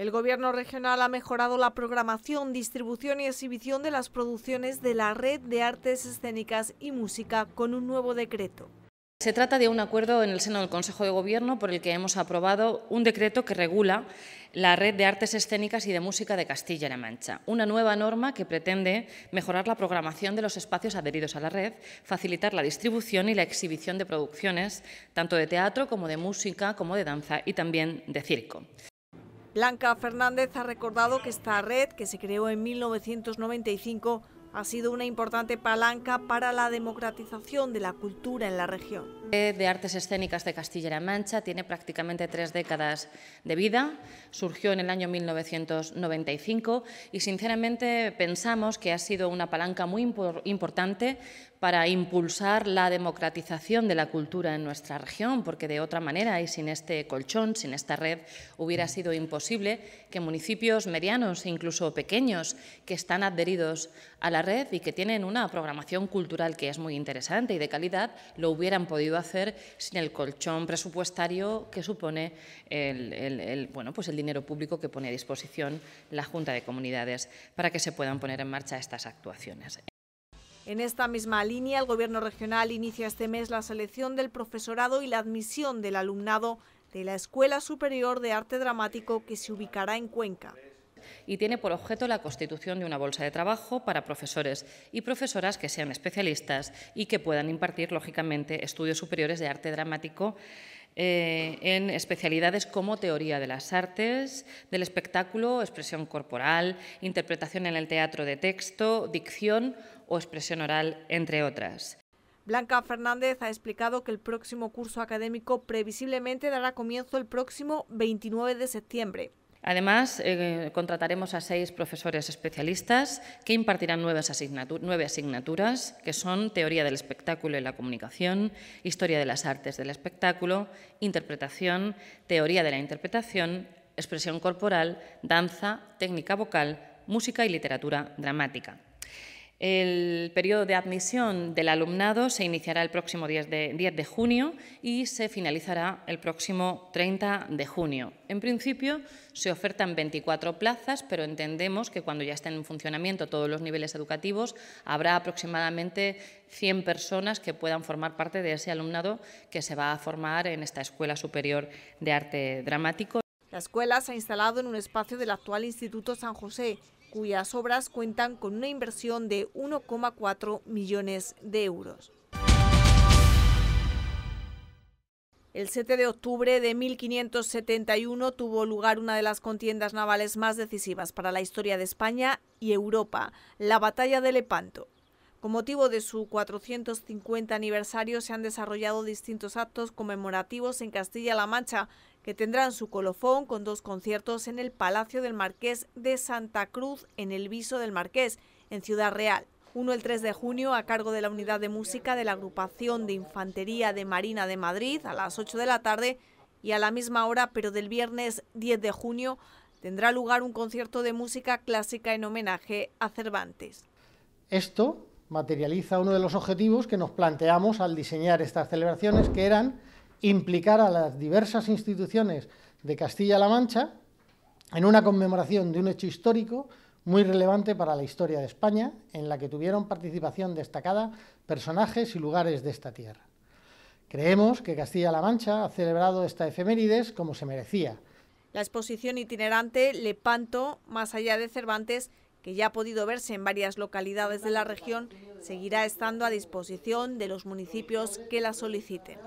El Gobierno regional ha mejorado la programación, distribución y exhibición de las producciones de la Red de Artes Escénicas y Música con un nuevo decreto. Se trata de un acuerdo en el seno del Consejo de Gobierno por el que hemos aprobado un decreto que regula la red de artes escénicas y de música de Castilla-La Mancha, una nueva norma que pretende mejorar la programación de los espacios adheridos a la red, facilitar la distribución y la exhibición de producciones, tanto de teatro como de música, como de danza y también de circo. Blanca Fernández ha recordado que esta red, que se creó en 1995, ha sido una importante palanca para la democratización de la cultura en la región. De Artes Escénicas de Castilla-La Mancha tiene prácticamente tres décadas de vida, surgió en el año 1995 y sinceramente pensamos que ha sido una palanca muy importante para impulsar la democratización de la cultura en nuestra región, porque de otra manera y sin este colchón, sin esta red, hubiera sido imposible que municipios medianos, e incluso pequeños, que están adheridos a la red y que tienen una programación cultural que es muy interesante y de calidad, lo hubieran podido hacer sin el colchón presupuestario que supone el, bueno, pues el dinero público que pone a disposición la Junta de Comunidades para que se puedan poner en marcha estas actuaciones. En esta misma línea, el Gobierno regional inicia este mes la selección del profesorado y la admisión del alumnado de la Escuela Superior de Arte Dramático que se ubicará en Cuenca y tiene por objeto la constitución de una bolsa de trabajo para profesores y profesoras que sean especialistas y que puedan impartir, lógicamente, estudios superiores de arte dramático eh, en especialidades como teoría de las artes, del espectáculo, expresión corporal, interpretación en el teatro de texto, dicción o expresión oral, entre otras. Blanca Fernández ha explicado que el próximo curso académico previsiblemente dará comienzo el próximo 29 de septiembre. Además, eh, contrataremos a seis profesores especialistas que impartirán nuevas nueve asignaturas, que son Teoría del Espectáculo y la Comunicación, Historia de las Artes del Espectáculo, Interpretación, Teoría de la Interpretación, Expresión Corporal, Danza, Técnica Vocal, Música y Literatura Dramática. El periodo de admisión del alumnado se iniciará el próximo 10 de, junio y se finalizará el próximo 30 de junio. En principio, se ofertan 24 plazas, pero entendemos que cuando ya estén en funcionamiento todos los niveles educativos, habrá aproximadamente 100 personas que puedan formar parte de ese alumnado que se va a formar en esta Escuela Superior de Arte Dramático. La escuela se ha instalado en un espacio del actual Instituto San José cuyas obras cuentan con una inversión de 1,4 millones de euros. El 7 de octubre de 1571 tuvo lugar una de las contiendas navales más decisivas para la historia de España y Europa, la Batalla de Lepanto. Con motivo de su 450 aniversario se han desarrollado distintos actos conmemorativos en Castilla-La Mancha que tendrán su colofón con dos conciertos en el Palacio del Marqués de Santa Cruz, en el Viso del Marqués, en Ciudad Real. Uno el 3 de junio a cargo de la Unidad de Música de la Agrupación de Infantería de Marina de Madrid a las 8 de la tarde y a la misma hora, pero del viernes 10 de junio, tendrá lugar un concierto de música clásica en homenaje a Cervantes. Esto materializa uno de los objetivos que nos planteamos al diseñar estas celebraciones, que eran implicar a las diversas instituciones de Castilla-La Mancha en una conmemoración de un hecho histórico muy relevante para la historia de España, en la que tuvieron participación destacada personajes y lugares de esta tierra. Creemos que Castilla-La Mancha ha celebrado esta efemérides como se merecía. La exposición itinerante Lepanto, más allá de Cervantes, que ya ha podido verse en varias localidades de la región, seguirá estando a disposición de los municipios que la soliciten.